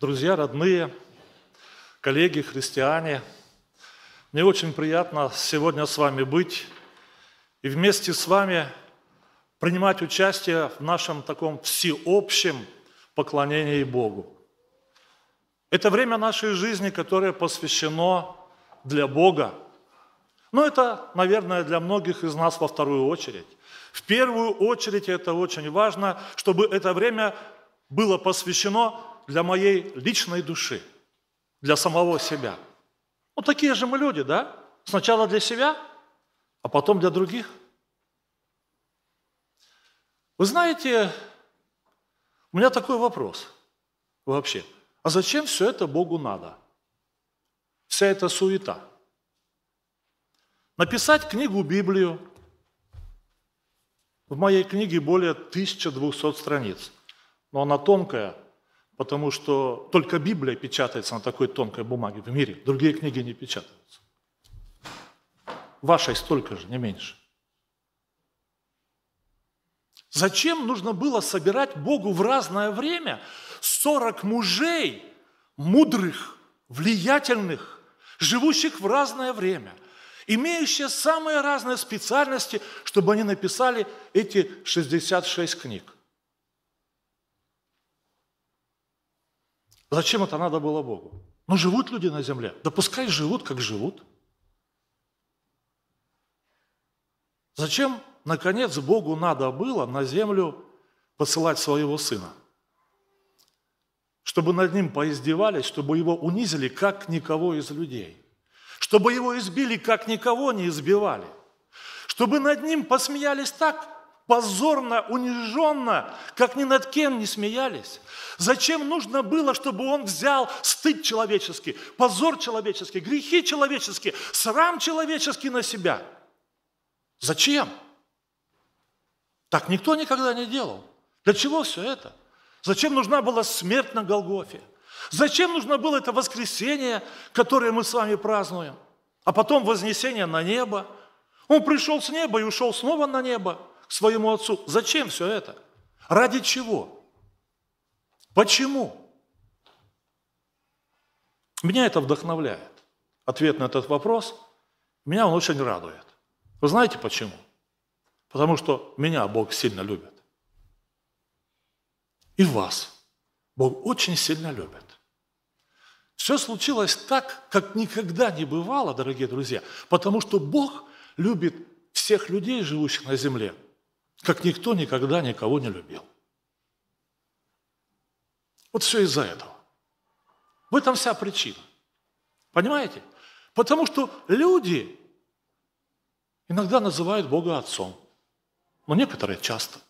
друзья, родные, коллеги, христиане. Мне очень приятно сегодня с вами быть и вместе с вами принимать участие в нашем таком всеобщем поклонении Богу. Это время нашей жизни, которое посвящено для Бога. Но это, наверное, для многих из нас во вторую очередь. В первую очередь это очень важно, чтобы это время было посвящено для моей личной души, для самого себя. Вот такие же мы люди, да? Сначала для себя, а потом для других. Вы знаете, у меня такой вопрос вообще. А зачем все это Богу надо? Вся эта суета. Написать книгу Библию. В моей книге более 1200 страниц. Но она тонкая, потому что только Библия печатается на такой тонкой бумаге в мире, другие книги не печатаются. Вашей столько же, не меньше. Зачем нужно было собирать Богу в разное время 40 мужей, мудрых, влиятельных, живущих в разное время, имеющие самые разные специальности, чтобы они написали эти 66 книг? Зачем это надо было Богу? Ну, живут люди на земле. Да пускай живут, как живут. Зачем, наконец, Богу надо было на землю посылать своего сына? Чтобы над ним поиздевались, чтобы его унизили, как никого из людей. Чтобы его избили, как никого не избивали. Чтобы над ним посмеялись так, позорно, униженно, как ни над кем не смеялись. Зачем нужно было, чтобы он взял стыд человеческий, позор человеческий, грехи человеческие, срам человеческий на себя? Зачем? Так никто никогда не делал. Для чего все это? Зачем нужна была смерть на Голгофе? Зачем нужно было это воскресение, которое мы с вами празднуем, а потом вознесение на небо? Он пришел с неба и ушел снова на небо своему отцу. Зачем все это? Ради чего? Почему? Меня это вдохновляет. Ответ на этот вопрос меня он очень радует. Вы знаете почему? Потому что меня Бог сильно любит. И вас Бог очень сильно любит. Все случилось так, как никогда не бывало, дорогие друзья, потому что Бог любит всех людей, живущих на земле, как никто никогда никого не любил. Вот все из-за этого. В этом вся причина. Понимаете? Потому что люди иногда называют Бога Отцом, но некоторые часто.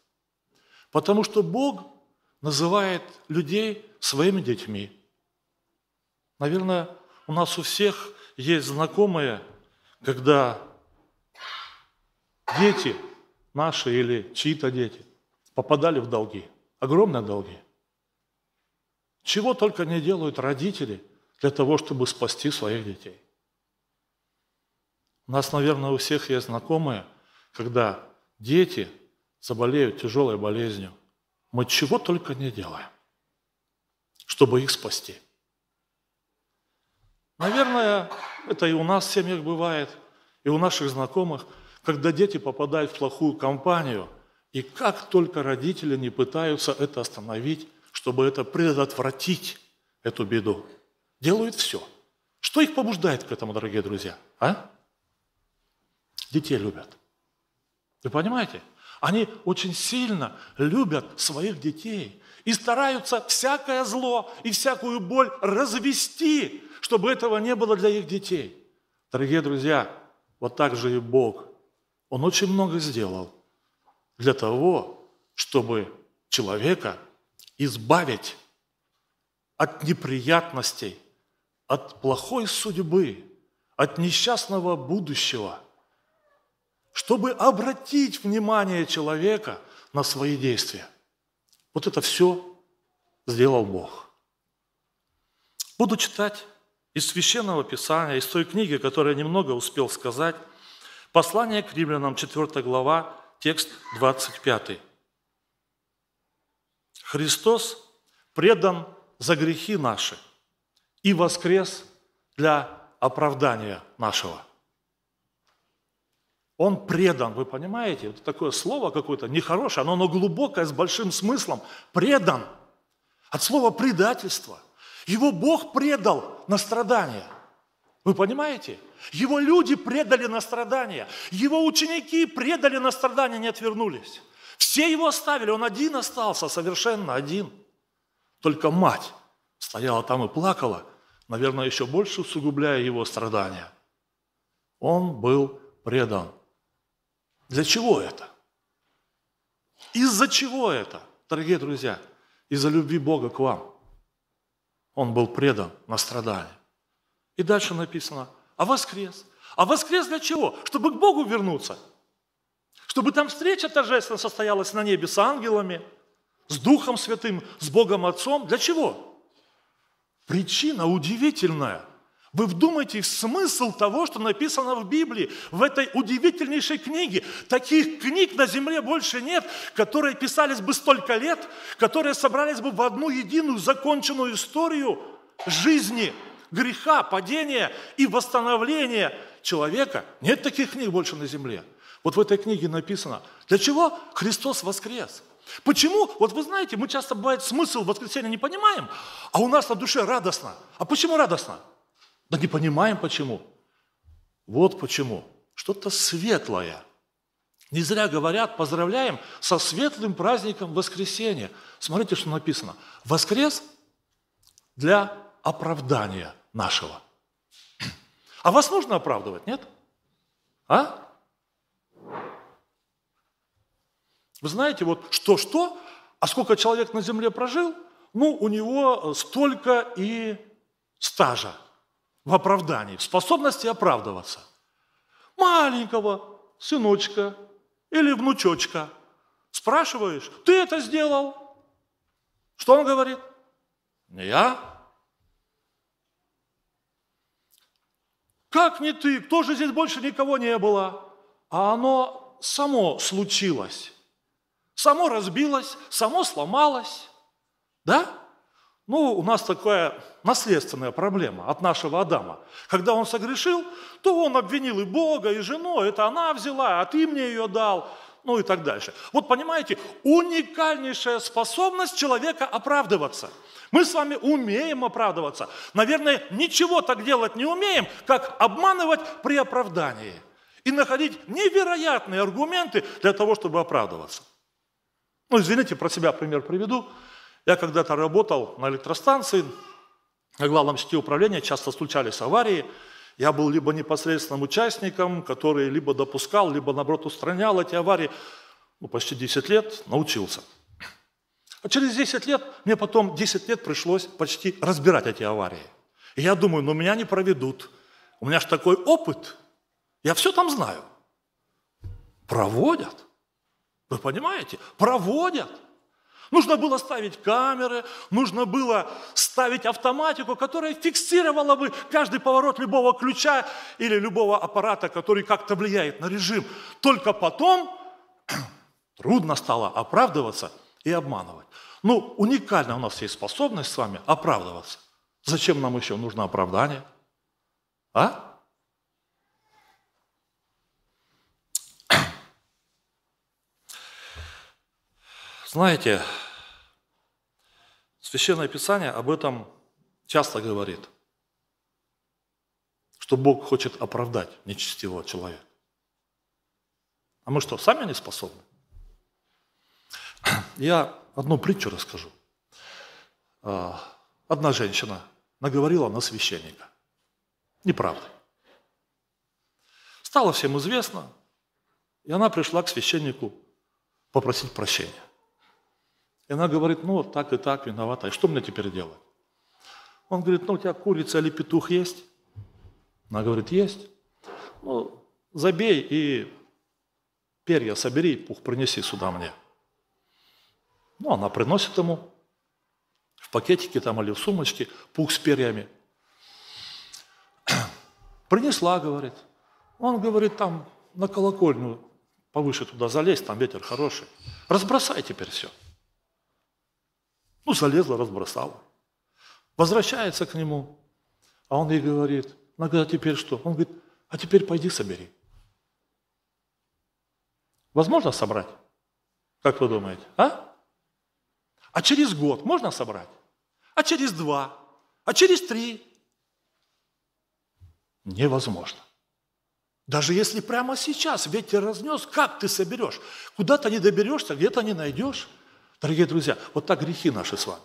Потому что Бог называет людей своими детьми. Наверное, у нас у всех есть знакомые, когда дети – наши или чьи-то дети, попадали в долги, огромные долги. Чего только не делают родители для того, чтобы спасти своих детей. У нас, наверное, у всех есть знакомые, когда дети заболеют тяжелой болезнью. Мы чего только не делаем, чтобы их спасти. Наверное, это и у нас в семьях бывает, и у наших знакомых – когда дети попадают в плохую компанию, и как только родители не пытаются это остановить, чтобы это предотвратить, эту беду, делают все. Что их побуждает к этому, дорогие друзья? А? Детей любят. Вы понимаете? Они очень сильно любят своих детей и стараются всякое зло и всякую боль развести, чтобы этого не было для их детей. Дорогие друзья, вот так же и Бог он очень много сделал для того, чтобы человека избавить от неприятностей, от плохой судьбы, от несчастного будущего, чтобы обратить внимание человека на свои действия. Вот это все сделал Бог. Буду читать из Священного Писания, из той книги, которую я немного успел сказать, Послание к римлянам, 4 глава, текст 25. Христос предан за грехи наши и воскрес для оправдания нашего. Он предан, вы понимаете? это такое слово какое-то нехорошее, оно, оно глубокое, с большим смыслом. Предан. От слова предательство. Его Бог предал на страдания – вы понимаете? Его люди предали на страдания. Его ученики предали на страдания, не отвернулись. Все его оставили, он один остался, совершенно один. Только мать стояла там и плакала, наверное, еще больше усугубляя его страдания. Он был предан. Для чего это? Из-за чего это, дорогие друзья? Из-за любви Бога к вам. Он был предан на страдания. И дальше написано, а воскрес. А воскрес для чего? Чтобы к Богу вернуться. Чтобы там встреча торжественно состоялась на небе с ангелами, с Духом Святым, с Богом Отцом. Для чего? Причина удивительная. Вы вдумайтесь в смысл того, что написано в Библии, в этой удивительнейшей книге. Таких книг на земле больше нет, которые писались бы столько лет, которые собрались бы в одну единую законченную историю жизни – греха, падения и восстановления человека. Нет таких книг больше на земле. Вот в этой книге написано, для чего Христос воскрес. Почему? Вот вы знаете, мы часто, бывает, смысл воскресения не понимаем, а у нас на душе радостно. А почему радостно? Да не понимаем почему. Вот почему. Что-то светлое – не зря говорят, поздравляем со светлым праздником воскресения. Смотрите, что написано. Воскрес для оправдания нашего. А вас нужно оправдывать, нет? А? Вы знаете, вот что-что, а сколько человек на земле прожил, ну, у него столько и стажа в оправдании, в способности оправдываться. Маленького сыночка или внучочка спрашиваешь, ты это сделал? Что он говорит? Не я, Как не ты? Кто же здесь больше никого не было? А оно само случилось. Само разбилось, само сломалось. Да? Ну, у нас такая наследственная проблема от нашего Адама. Когда он согрешил, то он обвинил и Бога, и жену. Это она взяла, а ты мне ее дал ну и так дальше. Вот понимаете, уникальнейшая способность человека оправдываться. Мы с вами умеем оправдываться. Наверное, ничего так делать не умеем, как обманывать при оправдании. И находить невероятные аргументы для того, чтобы оправдываться. Ну, извините, про себя пример приведу. Я когда-то работал на электростанции, на главном сети управления часто случались аварии – я был либо непосредственным участником, который либо допускал, либо, наоборот, устранял эти аварии. Ну, почти 10 лет научился. А через 10 лет, мне потом 10 лет пришлось почти разбирать эти аварии. И я думаю, ну меня не проведут. У меня же такой опыт. Я все там знаю. Проводят. Вы понимаете? Проводят. Нужно было ставить камеры, нужно было ставить автоматику, которая фиксировала бы каждый поворот любого ключа или любого аппарата, который как-то влияет на режим. Только потом трудно стало оправдываться и обманывать. Ну, уникально у нас есть способность с вами оправдываться. Зачем нам еще нужно оправдание? А? Знаете, Священное Писание об этом часто говорит, что Бог хочет оправдать нечестивого человека. А мы что, сами не способны? Я одну притчу расскажу. А, одна женщина наговорила на священника. Неправда. Стало всем известно, и она пришла к священнику попросить прощения. И она говорит, ну, так и так, виновата. И что мне теперь делать? Он говорит, ну, у тебя курица или петух есть? Она говорит, есть. Ну, забей и перья собери, пух принеси сюда мне. Ну, она приносит ему в пакетике там или в сумочке пух с перьями. Принесла, говорит. Он говорит, там на колокольню повыше туда залезь, там ветер хороший. Разбросай теперь все. Ну, залезла, разбросала. Возвращается к нему, а он ей говорит, она говорит, а теперь что? Он говорит, а теперь пойди собери. Возможно собрать? Как вы думаете? А? А через год можно собрать? А через два? А через три? Невозможно. Даже если прямо сейчас ветер разнес, как ты соберешь? Куда-то не доберешься, где-то не найдешь. Дорогие друзья, вот так грехи наши с вами.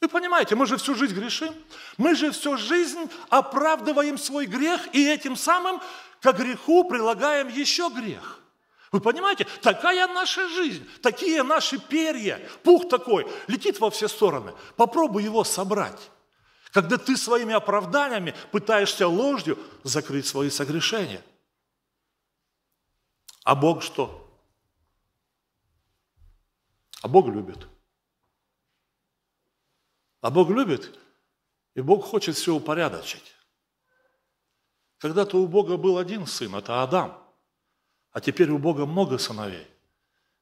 Вы понимаете, мы же всю жизнь грешим, мы же всю жизнь оправдываем свой грех и этим самым к греху прилагаем еще грех. Вы понимаете, такая наша жизнь, такие наши перья, пух такой, летит во все стороны. Попробуй его собрать. Когда ты своими оправданиями пытаешься ложью закрыть свои согрешения. А Бог что? А Бог любит. А Бог любит, и Бог хочет все упорядочить. Когда-то у Бога был один сын, это Адам, а теперь у Бога много сыновей,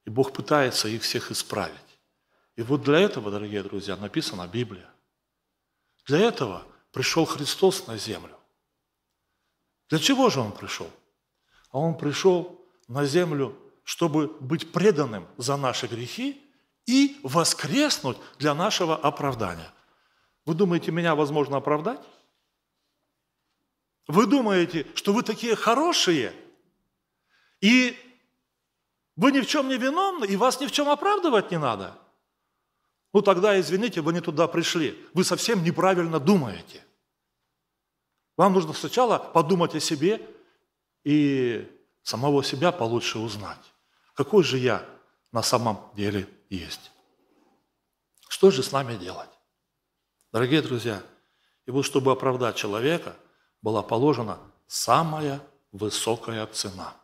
и Бог пытается их всех исправить. И вот для этого, дорогие друзья, написана Библия. Для этого пришел Христос на землю. Для чего же Он пришел? А Он пришел на землю, чтобы быть преданным за наши грехи и воскреснуть для нашего оправдания. Вы думаете, меня возможно оправдать? Вы думаете, что вы такие хорошие, и вы ни в чем не виновны, и вас ни в чем оправдывать не надо? Ну тогда, извините, вы не туда пришли. Вы совсем неправильно думаете. Вам нужно сначала подумать о себе и самого себя получше узнать. Какой же я на самом деле есть. Что же с нами делать? Дорогие друзья, И вот, чтобы оправдать человека, была положена самая высокая цена.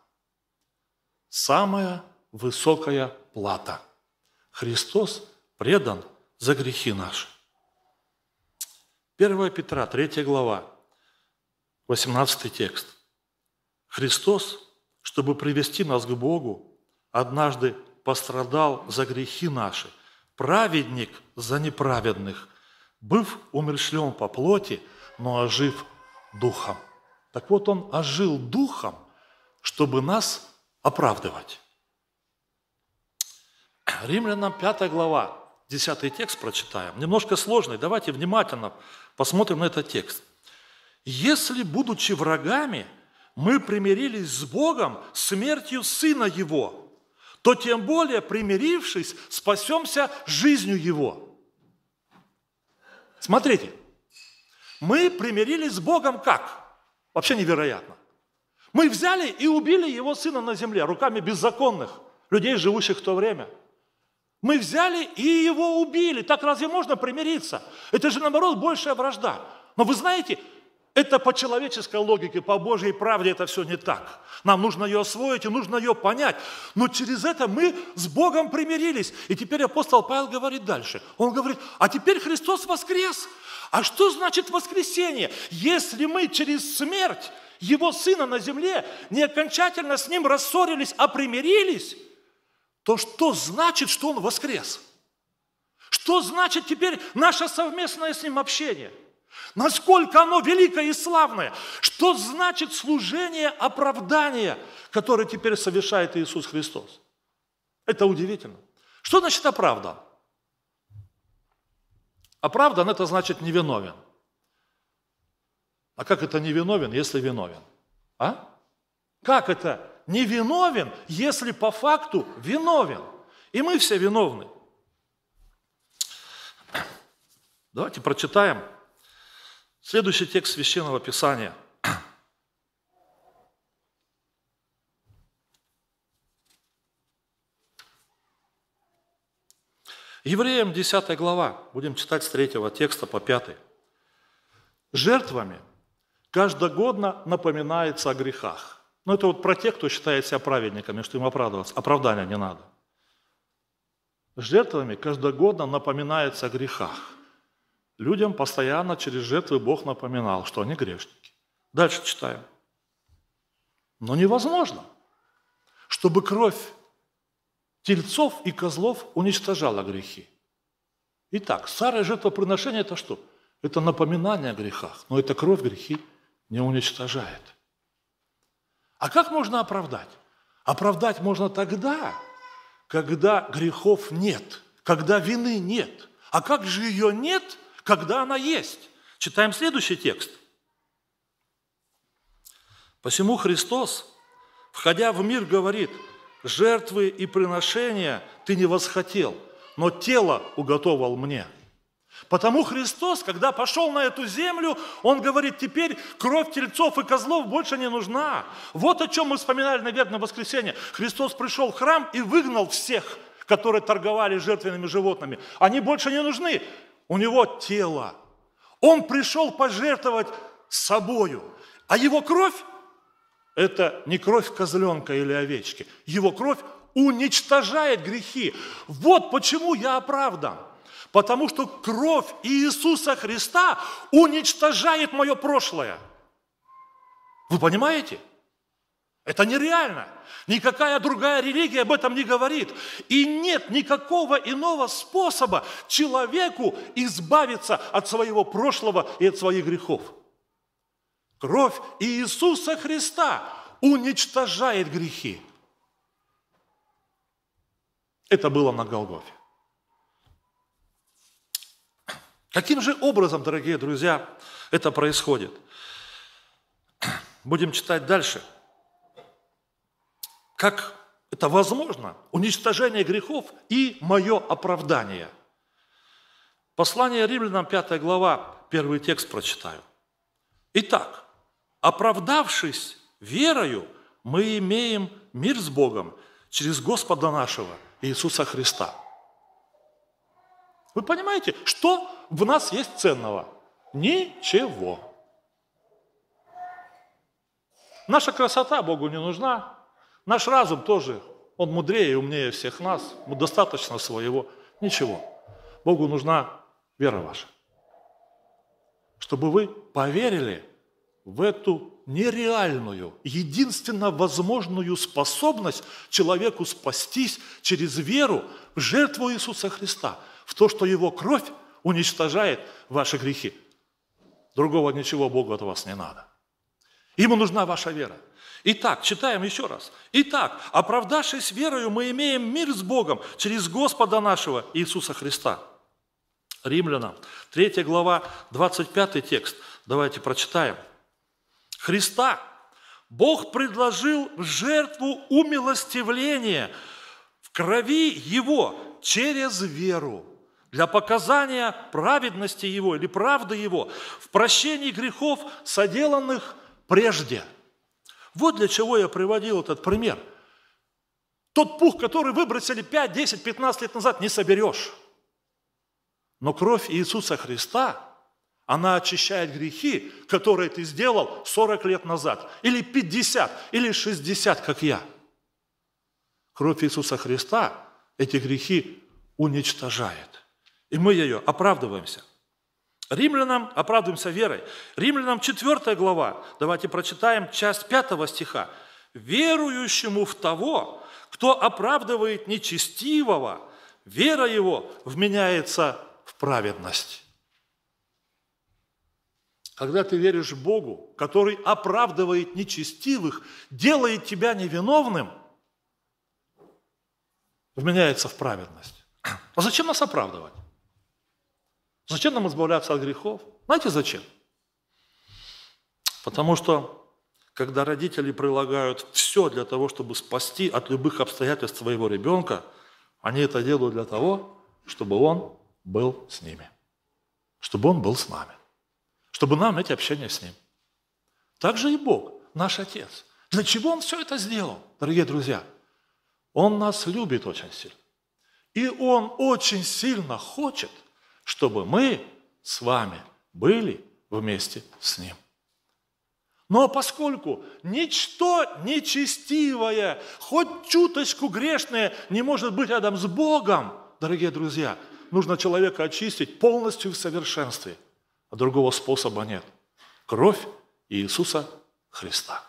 Самая высокая плата. Христос предан за грехи наши. 1 Петра, 3 глава, 18 текст. Христос, чтобы привести нас к Богу, однажды пострадал за грехи наши, праведник за неправедных, быв умершлен по плоти, но ожив духом». Так вот, он ожил духом, чтобы нас оправдывать. Римлянам 5 глава, 10 текст прочитаем. Немножко сложный, давайте внимательно посмотрим на этот текст. «Если, будучи врагами, мы примирились с Богом смертью Сына Его, то тем более, примирившись, спасемся жизнью Его. Смотрите, мы примирились с Богом как? Вообще невероятно. Мы взяли и убили Его Сына на земле руками беззаконных, людей, живущих в то время. Мы взяли и Его убили. Так разве можно примириться? Это же, наоборот, большая вражда. Но вы знаете, это по человеческой логике, по Божьей правде это все не так. Нам нужно ее освоить и нужно ее понять. Но через это мы с Богом примирились. И теперь апостол Павел говорит дальше. Он говорит, а теперь Христос воскрес. А что значит воскресение? Если мы через смерть Его Сына на земле не окончательно с Ним рассорились, а примирились, то что значит, что Он воскрес? Что значит теперь наше совместное с Ним общение – Насколько оно великое и славное. Что значит служение оправдания, которое теперь совершает Иисус Христос? Это удивительно. Что значит оправдан? Оправдан – это значит невиновен. А как это невиновен, если виновен? А? Как это невиновен, если по факту виновен? И мы все виновны. Давайте прочитаем Следующий текст Священного Писания. Евреям 10 глава, будем читать с 3 текста по 5. Жертвами каждогодно напоминается о грехах. Ну, это вот про тех, кто считает себя праведниками, что им оправдываться. Оправдания не надо. Жертвами каждогодно напоминается о грехах. Людям постоянно через жертвы Бог напоминал, что они грешники. Дальше читаем. Но невозможно, чтобы кровь тельцов и козлов уничтожала грехи. Итак, старое жертвоприношение – это что? Это напоминание о грехах, но эта кровь грехи не уничтожает. А как можно оправдать? Оправдать можно тогда, когда грехов нет, когда вины нет. А как же ее нет – когда она есть. Читаем следующий текст. Посему Христос, входя в мир, говорит, жертвы и приношения ты не восхотел, но тело уготовал мне. Потому Христос, когда пошел на эту землю, Он говорит, теперь кровь тельцов и козлов больше не нужна. Вот о чем мы вспоминали, наверное, на воскресенье. Христос пришел в храм и выгнал всех, которые торговали жертвенными животными. Они больше не нужны у него тело. Он пришел пожертвовать собою. А его кровь – это не кровь козленка или овечки. Его кровь уничтожает грехи. Вот почему я оправдан. Потому что кровь Иисуса Христа уничтожает мое прошлое. Вы понимаете? Это нереально. Никакая другая религия об этом не говорит. И нет никакого иного способа человеку избавиться от своего прошлого и от своих грехов. Кровь Иисуса Христа уничтожает грехи. Это было на Голгофе. Каким же образом, дорогие друзья, это происходит? Будем читать дальше – как это возможно, уничтожение грехов и мое оправдание. Послание римлянам, 5 глава, первый текст прочитаю. Итак, оправдавшись верою, мы имеем мир с Богом через Господа нашего Иисуса Христа. Вы понимаете, что в нас есть ценного? Ничего. Наша красота Богу не нужна, Наш разум тоже, он мудрее и умнее всех нас, достаточно своего. Ничего. Богу нужна вера ваша. Чтобы вы поверили в эту нереальную, единственно возможную способность человеку спастись через веру в жертву Иисуса Христа, в то, что Его кровь уничтожает ваши грехи. Другого ничего Богу от вас не надо. Ему нужна ваша вера. Итак, читаем еще раз. Итак, оправдавшись верою, мы имеем мир с Богом через Господа нашего Иисуса Христа. Римлянам, 3 глава, 25 текст. Давайте прочитаем. Христа Бог предложил в жертву умилостивления в крови Его через веру для показания праведности Его или правды Его в прощении грехов, соделанных прежде – вот для чего я приводил этот пример. Тот пух, который выбросили 5, 10, 15 лет назад, не соберешь. Но кровь Иисуса Христа, она очищает грехи, которые ты сделал 40 лет назад, или 50, или 60, как я. Кровь Иисуса Христа эти грехи уничтожает. И мы ее оправдываемся – Римлянам, оправдываемся верой, Римлянам 4 глава, давайте прочитаем часть 5 стиха. «Верующему в того, кто оправдывает нечестивого, вера его вменяется в праведность». Когда ты веришь Богу, который оправдывает нечестивых, делает тебя невиновным, вменяется в праведность. А зачем нас оправдывать? Зачем нам избавляться от грехов? Знаете зачем? Потому что когда родители прилагают все для того, чтобы спасти от любых обстоятельств своего ребенка, они это делают для того, чтобы он был с ними, чтобы он был с нами, чтобы нам эти общения с ним. Так же и Бог, наш Отец. Для чего Он все это сделал, дорогие друзья? Он нас любит очень сильно. И Он очень сильно хочет – чтобы мы с вами были вместе с Ним. Но поскольку ничто нечестивое, хоть чуточку грешное не может быть рядом с Богом, дорогие друзья, нужно человека очистить полностью в совершенстве. А другого способа нет. Кровь Иисуса Христа.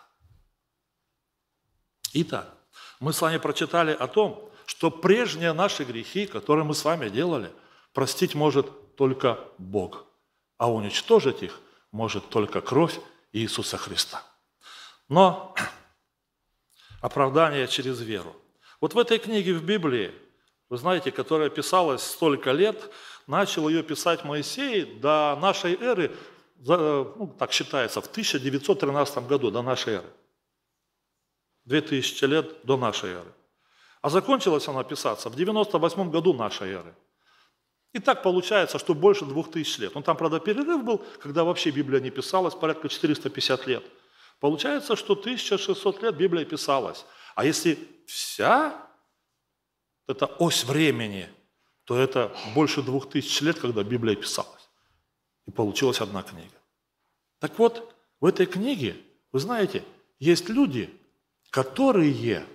Итак, мы с вами прочитали о том, что прежние наши грехи, которые мы с вами делали – Простить может только Бог, а уничтожить их может только кровь Иисуса Христа. Но оправдание через веру. Вот в этой книге в Библии, вы знаете, которая писалась столько лет, начал ее писать Моисей до нашей эры, э, ну, так считается, в 1913 году до нашей эры. 2000 лет до нашей эры. А закончилась она писаться в 98 году нашей эры – и так получается, что больше двух тысяч лет. Но ну, там, правда, перерыв был, когда вообще Библия не писалась, порядка 450 лет. Получается, что 1600 лет Библия писалась. А если вся эта ось времени, то это больше двух тысяч лет, когда Библия писалась. И получилась одна книга. Так вот, в этой книге, вы знаете, есть люди, которые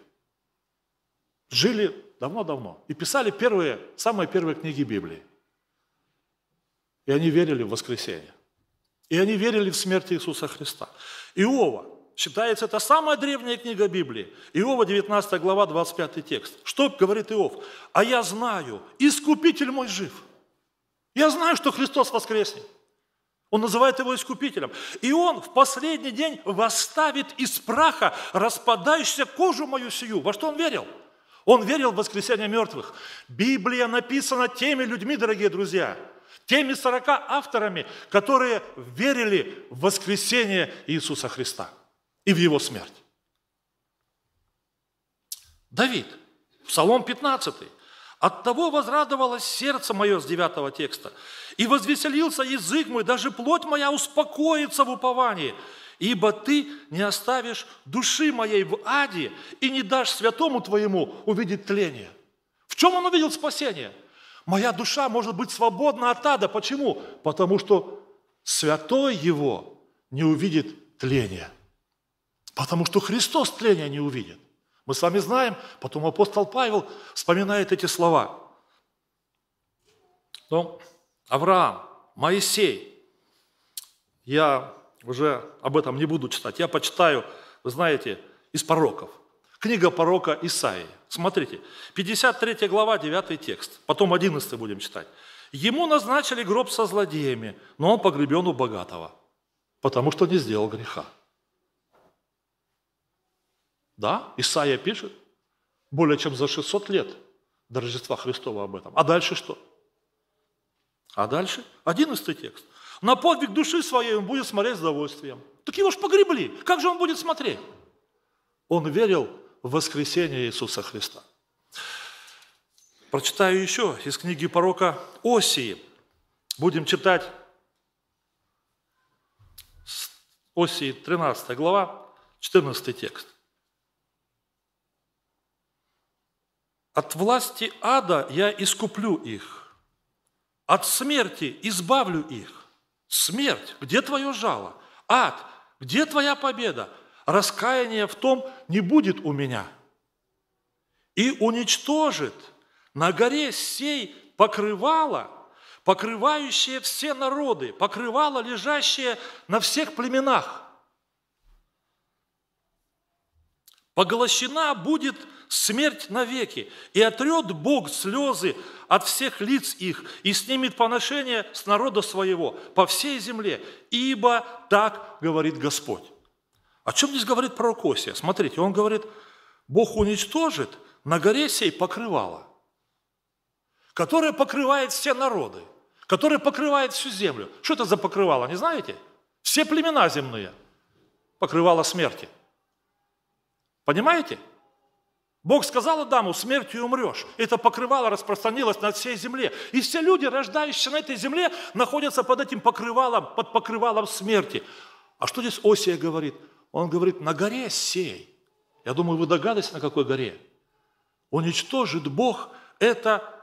жили давно-давно, и писали первые, самые первые книги Библии. И они верили в воскресение. И они верили в смерть Иисуса Христа. Иова, считается, это самая древняя книга Библии. Иова, 19 глава, 25 текст. Что говорит Иов? «А я знаю, Искупитель мой жив». Я знаю, что Христос воскреснет. Он называет его искупителем. И он в последний день восставит из праха распадающуюся кожу мою сию. Во что он верил? – он верил в воскресение мертвых. Библия написана теми людьми, дорогие друзья, теми сорока авторами, которые верили в воскресение Иисуса Христа и в Его смерть. Давид, Псалом 15. От того возрадовалось сердце мое с 9 текста, и возвеселился язык мой, даже плоть моя успокоится в уповании – ибо ты не оставишь души моей в аде и не дашь святому твоему увидеть тление». В чем он увидел спасение? Моя душа может быть свободна от ада. Почему? Потому что святой его не увидит тление. Потому что Христос тления не увидит. Мы с вами знаем, потом апостол Павел вспоминает эти слова. Но «Ну, Авраам, Моисей, я уже об этом не буду читать. Я почитаю, вы знаете, из пороков. Книга порока Исаии. Смотрите, 53 глава, 9 текст. Потом 11 будем читать. Ему назначили гроб со злодеями, но он погребен у богатого, потому что не сделал греха. Да, Исаия пишет, более чем за 600 лет до Рождества Христова об этом. А дальше что? А дальше 11 текст на подвиг души своей он будет смотреть с удовольствием. Так его ж погребли, как же он будет смотреть? Он верил в воскресение Иисуса Христа. Прочитаю еще из книги Порока Осии. Будем читать Осии 13 глава, 14 текст. От власти ада я искуплю их, от смерти избавлю их, Смерть, где твое жало? Ад, где твоя победа? Раскаяние в том не будет у меня. И уничтожит на горе сей покрывало, покрывающее все народы, покрывало, лежащее на всех племенах. Поглощена будет смерть навеки, и отрет Бог слезы от всех лиц их, и снимет поношение с народа своего по всей земле, ибо так говорит Господь». О чем здесь говорит пророк Осия? Смотрите, он говорит, Бог уничтожит на горе сей покрывало, которое покрывает все народы, которое покрывает всю землю. Что это за покрывало, не знаете? Все племена земные покрывало смерти. Понимаете? Бог сказал Адаму, смертью умрешь. Это покрывало распространилось над всей земле. И все люди, рождающиеся на этой земле, находятся под этим покрывалом, под покрывалом смерти. А что здесь Осия говорит? Он говорит, на горе сей. Я думаю, вы догадались, на какой горе? Уничтожит Бог это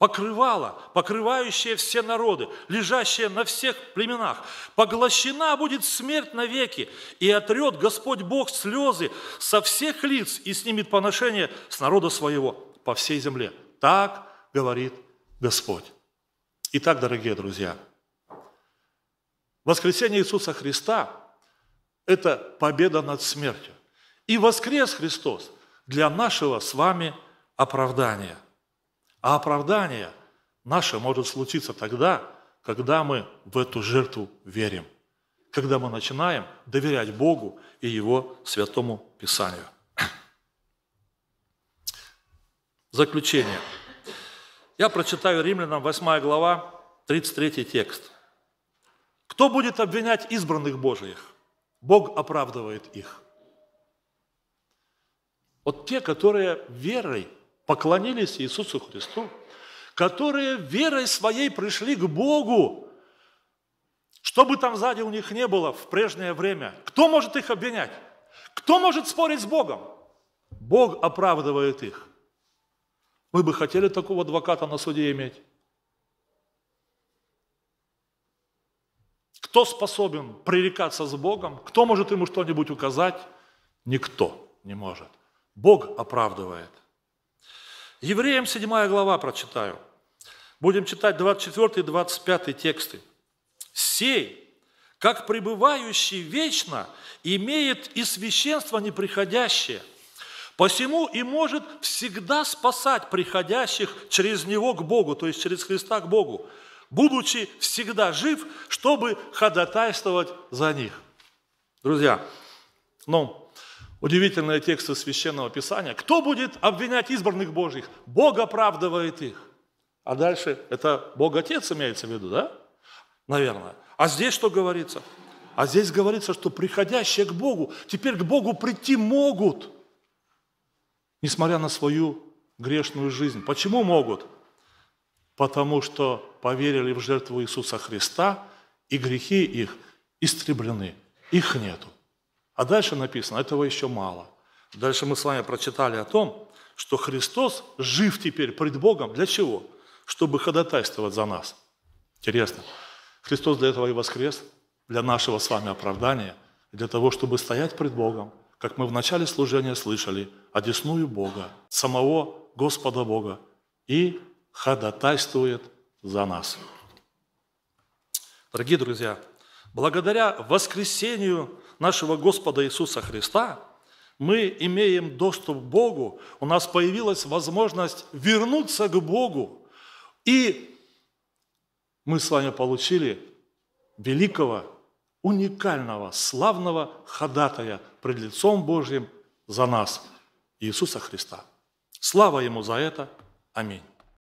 покрывало, покрывающее все народы, лежащее на всех племенах. Поглощена будет смерть навеки, и отрет Господь Бог слезы со всех лиц и снимет поношение с народа своего по всей земле. Так говорит Господь. Итак, дорогие друзья, воскресение Иисуса Христа – это победа над смертью. И воскрес Христос для нашего с вами оправдания – а оправдание наше может случиться тогда, когда мы в эту жертву верим, когда мы начинаем доверять Богу и Его Святому Писанию. Заключение. Я прочитаю Римлянам 8 глава, 33 текст. «Кто будет обвинять избранных Божьих? Бог оправдывает их». Вот те, которые верой поклонились Иисусу Христу, которые верой своей пришли к Богу, что бы там сзади у них не было в прежнее время. Кто может их обвинять? Кто может спорить с Богом? Бог оправдывает их. Вы бы хотели такого адвоката на суде иметь. Кто способен пререкаться с Богом? Кто может ему что-нибудь указать? Никто не может. Бог оправдывает. Евреям 7 глава прочитаю. Будем читать 24 и 25 тексты. «Сей, как пребывающий вечно, имеет и священство неприходящее, посему и может всегда спасать приходящих через Него к Богу, то есть через Христа к Богу, будучи всегда жив, чтобы ходатайствовать за них». Друзья, ну, Удивительные тексты Священного Писания. Кто будет обвинять избранных Божьих? Бог оправдывает их. А дальше это Бог Отец имеется в виду, да? Наверное. А здесь что говорится? А здесь говорится, что приходящие к Богу, теперь к Богу прийти могут, несмотря на свою грешную жизнь. Почему могут? Потому что поверили в жертву Иисуса Христа, и грехи их истреблены, их нету. А дальше написано, этого еще мало. Дальше мы с вами прочитали о том, что Христос жив теперь пред Богом. Для чего? Чтобы ходатайствовать за нас. Интересно. Христос для этого и воскрес, для нашего с вами оправдания, для того, чтобы стоять пред Богом, как мы в начале служения слышали, одесную Бога, самого Господа Бога, и ходатайствует за нас. Дорогие друзья, благодаря воскресению нашего Господа Иисуса Христа, мы имеем доступ к Богу, у нас появилась возможность вернуться к Богу. И мы с вами получили великого, уникального, славного ходатая пред лицом Божьим за нас, Иисуса Христа. Слава Ему за это. Аминь.